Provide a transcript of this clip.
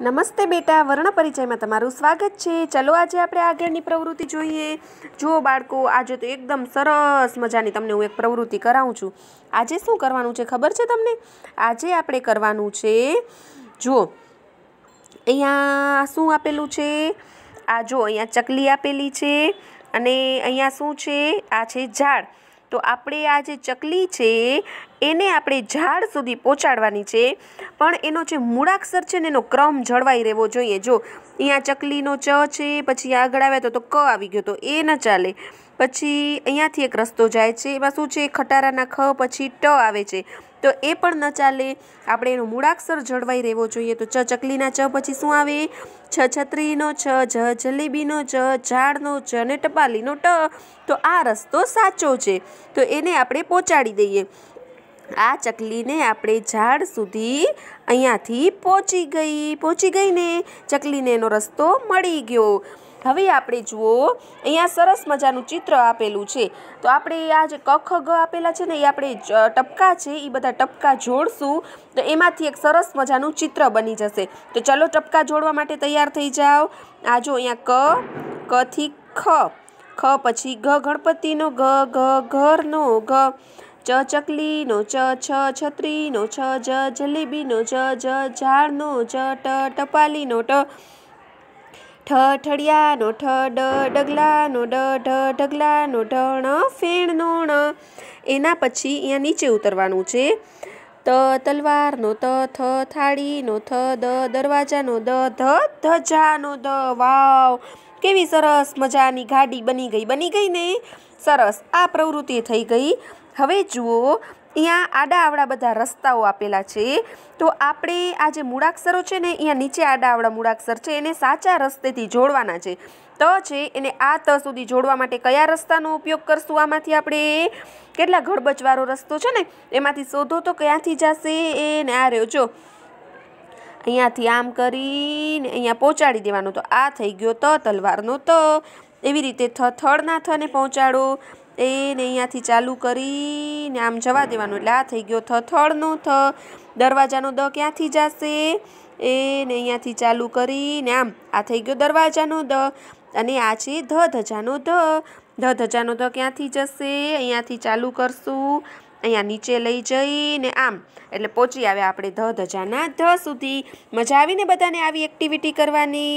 નમસ્તે બેટા વર્ણ પરિચયમાં તમારું સ્વાગત છે ચલો આજે આપણે આગળની પ્રવૃત્તિ જોઈએ જુઓ બાળકો આજે તો એકદમ સરસ મજાની તમને હું એક પ્રવૃત્તિ કરાવું છું આજે શું કરવાનું છે ખબર છે તમને આજે આપણે કરવાનું છે જુઓ અહીંયા શું આપેલું છે આ જો અહીંયા ચકલી આપેલી છે અને અહીંયા શું છે આ છે ઝાડ તો આપણે આ જે ચકલી છે એને આપણે ઝાડ સુધી પહોંચાડવાની છે પણ એનો જે મૂળાક્ષર છે ને એનો ક્રમ જળવાઈ રહેવો જોઈએ જો અહીંયા ચકલીનો ચ છે પછી આગળ આવ્યા તો ક આવી ગયો તો એ ન ચાલે પછી અહીંયાથી એક રસ્તો જાય છે એમાં શું છે ખટારાના ખ પછી ટ આવે છે તો એ પણ ન ચાલે આપણે એનો મૂળાક્ષર જળવાઈ રહેવો જોઈએ તો ચ ચકલીના ચ પછી શું આવે છ છત્રીનો છ જ જલેબીનો જ ઝાડનો જ અને ટપાલીનો ટ તો આ રસ્તો સાચો છે તો એને આપણે પહોંચાડી દઈએ આ ચકલીને આપણે ઝાડ સુધી અહીંયાથી પહોંચી ગઈ પહોંચી ગઈ ને ચકલીને એનો રસ્તો મળી ગયો હવે આપણે જુઓ અહીંયા સરસ મજાનું ચિત્ર આપેલું છે તો આપણે આ જે કખ ગ આપેલા છે ને એ આપણે ટપકા છે એ બધા ટપકા જોડશું તો એમાંથી એક સરસ મજાનું ચિત્ર બની જશે તો ચલો ટપકા જોડવા માટે તૈયાર થઈ જાઓ આ જો અહીંયા ક કથી ખ ખ પછી ઘ ગણપતિનો ઘ ઘ ઘરનો ઘ ચ ચકલીનો ચ છ છત્રીનો છ જ જલેબીનો જ જ ઝાડનો જ ટ ટપાલીનો ટ ઠ ઠળિયાનો ઠ ડ ડગલાનો ડ ઢ ઢગલાનો ઢણ ફેણનો ણ એના પછી અહીંયા નીચે ઉતરવાનું છે ત તલવારનો ત થ થાળીનો થ દ દરવાજાનો દ ધ નો ધ વાવ કેવી સરસ મજાની ગાડી બની ગઈ બની ગઈ ને સરસ આ પ્રવૃત્તિ થઈ ગઈ હવે જુઓ અહીંયા આડા આવડા બધા રસ્તાઓ આપેલા છે તો આપણે આ જે મૂળાક્ષરો છે ને અહીંયા નીચે આડા આવડા મૂળાક્ષર છે એને સાચા રસ્તેથી જોડવાના છે ત છે એને આ ત સુધી જોડવા માટે કયા રસ્તાનો ઉપયોગ કરશું આમાંથી આપણે કેટલા ગડબચવાળો રસ્તો છે ને એમાંથી શોધો તો ક્યાંથી જશે ને આ રહ્યો જો અહીંયાથી આમ કરીને અહીંયા પહોંચાડી દેવાનો તો આ થઈ ગયો ત તલવારનો ત એવી રીતે થ થળના થને પહોંચાડો એને અહીંયાથી ચાલુ કરીને આમ જવા દેવાનું એટલે આ થઈ ગયો થથળનો થ દરવાજાનો દ ક્યાંથી જશે એને અહીંયાથી ચાલુ કરીને આમ આ થઈ ગયો દરવાજાનો દ અને આ છે ધ ધજાનો ધ ધ ધજાનો ધ ક્યાંથી જશે અહીંયાથી ચાલુ કરશું અહીંયા નીચે લઈ જઈને આમ એટલે પહોંચી આવ્યા આપણે ધ ધજાના ધ સુધી મજા આવીને બધાને આવી એક્ટિવિટી કરવાની